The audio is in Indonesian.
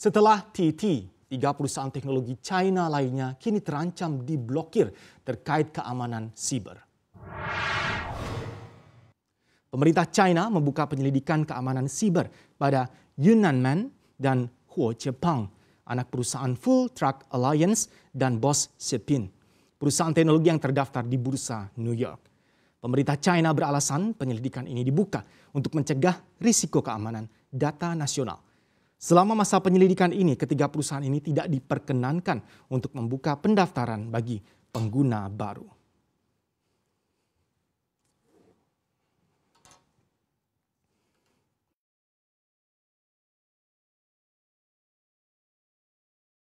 Setelah TT, tiga perusahaan teknologi China lainnya kini terancam diblokir terkait keamanan siber. Pemerintah China membuka penyelidikan keamanan siber pada Yunnanmen dan Huo Chepang, anak perusahaan Full Truck Alliance dan bos Sepin, perusahaan teknologi yang terdaftar di bursa New York. Pemerintah China beralasan penyelidikan ini dibuka untuk mencegah risiko keamanan data nasional Selama masa penyelidikan ini, ketiga perusahaan ini tidak diperkenankan untuk membuka pendaftaran bagi pengguna baru.